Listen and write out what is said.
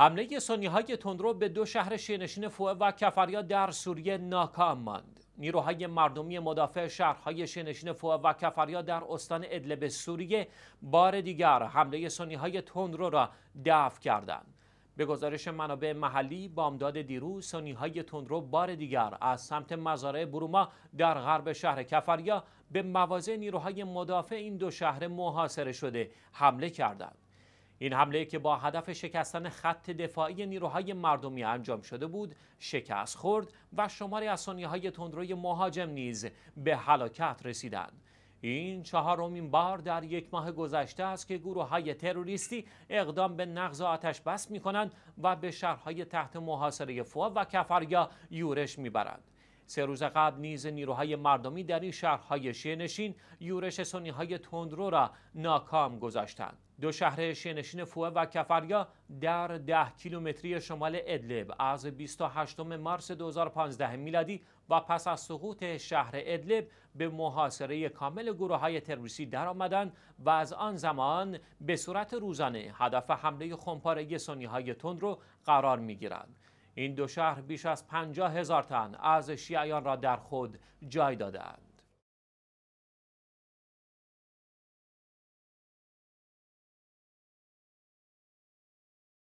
حمله سنی های تندرو به دو شهر شینشین فوه و کفریا در سوریه ناکام ماند. نیروهای مردمی مدافع شهرهای شینشین فوه و کفریا در استان ادلب سوریه بار دیگر حمله سنی های تندرو را دفع کردند. به گزارش منابع محلی بامداد دیروز سنی تندرو بار دیگر از سمت مزارع بروما در غرب شهر کفریا به موازه نیروهای مدافع این دو شهر محاصره شده حمله کردند. این حمله که با هدف شکستن خط دفاعی نیروهای مردمی انجام شده بود شکست خورد و شماری از های تندروی مهاجم نیز به هلاکت رسیدند این چهارمین بار در یک ماه گذشته است که گروه های تروریستی اقدام به نقض آتش بس می کنند و به شهرهای تحت محاصره فوا و کفریا یورش میبرند. سه روز قبل نیز نیروهای مردمی در این شهرهای شینشین یورش سنی های تندرو را ناکام گذاشتند. دو شهر شینشین فوه و کفریا در ده کیلومتری شمال ادلب از 28 مارس 2015 میلادی و پس از سقوط شهر ادلب به محاصره کامل گروه های تروریستی درآمدند و از آن زمان به صورت روزانه هدف حمله خمپاره سنی های تندرو قرار می گیرند. این دو شهر بیش از پنجاه هزار تن از شیعیان را در خود جای دادند.